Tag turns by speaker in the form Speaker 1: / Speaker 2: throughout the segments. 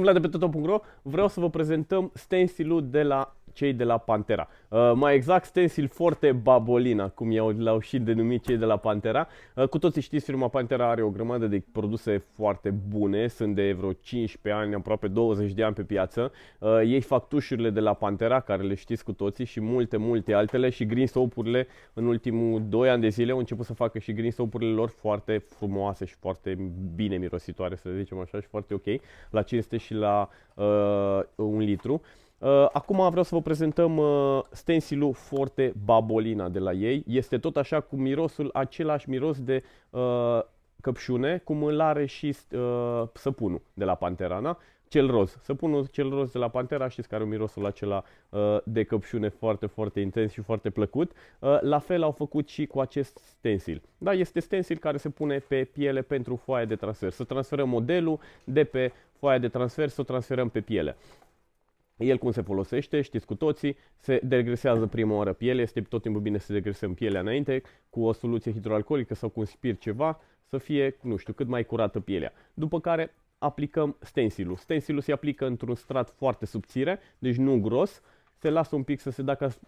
Speaker 1: Vlad de pe vreau să vă prezentăm stencilul de la cei de la Pantera. Uh, mai exact, Stencil Forte Babolina, cum l-au și denumit cei de la Pantera. Uh, cu toții știți, firma Pantera are o grămadă de produse foarte bune, sunt de vreo 15 ani, aproape 20 de ani pe piață. Uh, ei fac tușurile de la Pantera, care le știți cu toții, și multe, multe altele, și green soap-urile în ultimul 2 ani de zile au început să facă și green soap-urile lor foarte frumoase și foarte bine mirositoare, să zicem așa, și foarte ok, la 500 și la uh, un litru. Uh, acum vreau să vă prezentăm uh, stensilul Forte Babolina de la ei. Este tot așa cu mirosul, același miros de uh, căpșune, cum îl are și săpunul de la Panterana cel roz. Săpunul cel roz de la Pantera, știți care are mirosul acela de căpșune foarte, foarte intens și foarte plăcut. La fel au făcut și cu acest stencil. Da, este stencil care se pune pe piele pentru foaia de transfer. Să transferăm modelul de pe foaia de transfer, să o transferăm pe piele el cum se folosește, știți cu toții, se degresează prima oară pielea, este tot timpul bine să degresăm pielea înainte cu o soluție hidroalcoolică sau cu un spirit ceva, să fie, nu știu, cât mai curată pielea. După care aplicăm stensilul. Stensilul se aplică într-un strat foarte subțire, deci nu gros, se lasă un pic să se, dacă ați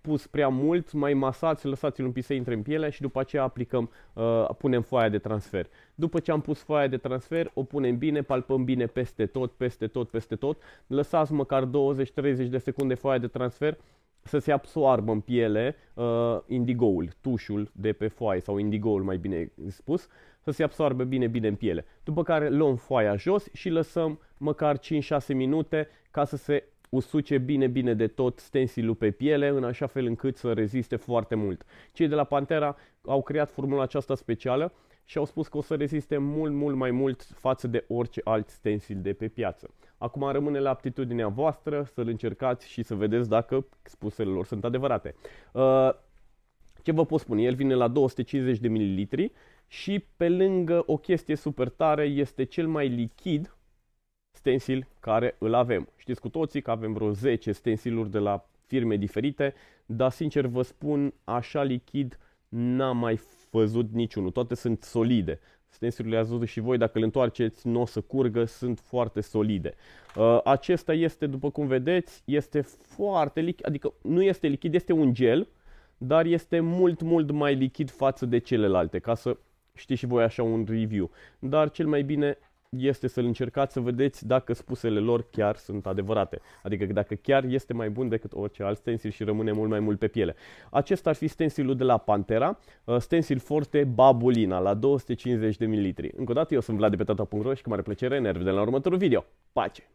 Speaker 1: pus prea mult, mai masați, lăsați-l un pic să intre în piele și după aceea aplicăm, uh, punem foaia de transfer. După ce am pus foaia de transfer, o punem bine, palpăm bine peste tot, peste tot, peste tot. Lăsați măcar 20-30 de secunde foaia de transfer să se absoarbă în piele uh, indigoul, tușul de pe foaie sau indigoul mai bine spus, să se absorbe bine, bine în piele. După care luăm foaia jos și lăsăm măcar 5-6 minute ca să se usuce bine, bine de tot stensilul pe piele, în așa fel încât să reziste foarte mult. Cei de la Pantera au creat formula aceasta specială și au spus că o să reziste mult, mult mai mult față de orice alt stensil de pe piață. Acum rămâne la aptitudinea voastră să-l încercați și să vedeți dacă spusele lor sunt adevărate. Uh, ce vă pot spune? El vine la 250 de mililitri și pe lângă o chestie super tare este cel mai lichid stencil care îl avem. Știți cu toții că avem vreo 10 stensiluri de la firme diferite, dar sincer vă spun, așa lichid n-am mai văzut niciunul. Toate sunt solide. Stensilurile ați văzut și voi, dacă le întoarceți, nu o să curgă, sunt foarte solide. Uh, acesta este, după cum vedeți, este foarte lichid, adică nu este lichid, este un gel, dar este mult, mult mai lichid față de celelalte, ca să știți și voi așa un review. Dar cel mai bine este să-l încercați să vedeți dacă spusele lor chiar sunt adevărate. Adică dacă chiar este mai bun decât orice alt stencil și rămâne mult mai mult pe piele. Acesta ar fi stensilul de la Pantera, uh, stensil forte Babulina la 250 de ml. Încă o dată, eu sunt Vlad de pe tata.ro și cu mare plăcere ne de la următorul video. Pace!